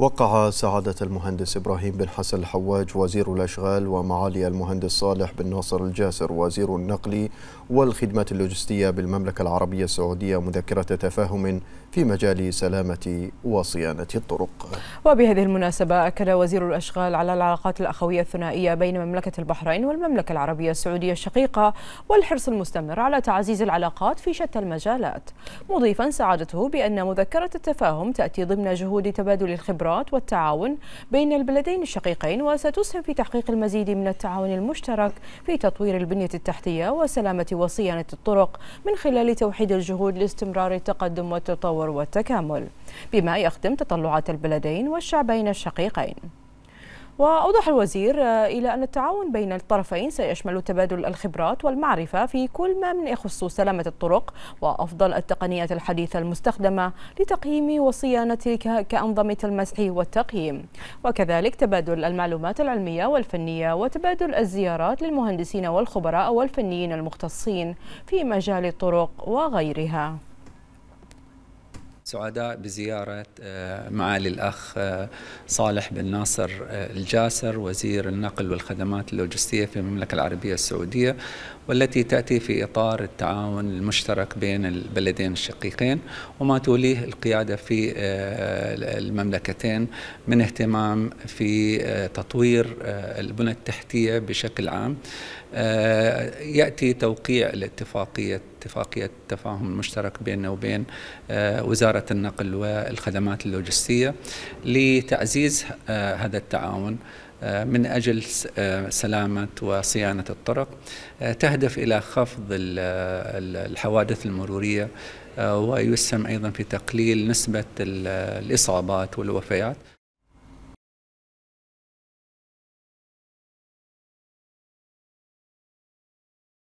وقع سعادة المهندس إبراهيم بن حسن الحواج وزير الأشغال ومعالي المهندس صالح بن ناصر الجاسر وزير النقل والخدمات اللوجستية بالمملكة العربية السعودية مذكرة تفاهم في مجال سلامة وصيانة الطرق وبهذه المناسبة أكد وزير الأشغال على العلاقات الأخوية الثنائية بين مملكة البحرين والمملكة العربية السعودية الشقيقة والحرص المستمر على تعزيز العلاقات في شتى المجالات مضيفا سعادته بأن مذكرة التفاهم تأتي ضمن جهود تبادل الخبرة الخبرات والتعاون بين البلدين الشقيقين وستسهم في تحقيق المزيد من التعاون المشترك في تطوير البنية التحتية وسلامة وصيانة الطرق من خلال توحيد الجهود لاستمرار التقدم والتطور والتكامل بما يخدم تطلعات البلدين والشعبين الشقيقين وأوضح الوزير إلى أن التعاون بين الطرفين سيشمل تبادل الخبرات والمعرفة في كل ما من يخص سلامة الطرق وأفضل التقنيات الحديثة المستخدمة لتقييم وصيانة كأنظمة المسح والتقييم وكذلك تبادل المعلومات العلمية والفنية وتبادل الزيارات للمهندسين والخبراء والفنيين المختصين في مجال الطرق وغيرها سعداء بزيارة آه، معالي الأخ آه، صالح بن ناصر آه، الجاسر وزير النقل والخدمات اللوجستية في المملكة العربية السعودية والتي تأتي في إطار التعاون المشترك بين البلدين الشقيقين وما توليه القيادة في المملكتين من اهتمام في تطوير البنى التحتية بشكل عام يأتي توقيع الاتفاقية اتفاقية التفاهم المشترك بيننا وبين آه، وزارة النقل والخدمات اللوجستية لتعزيز آه، هذا التعاون آه، من أجل سلامة وصيانة الطرق تهدف إلى خفض الحوادث المرورية ويسهم أيضا في تقليل نسبة الإصابات والوفيات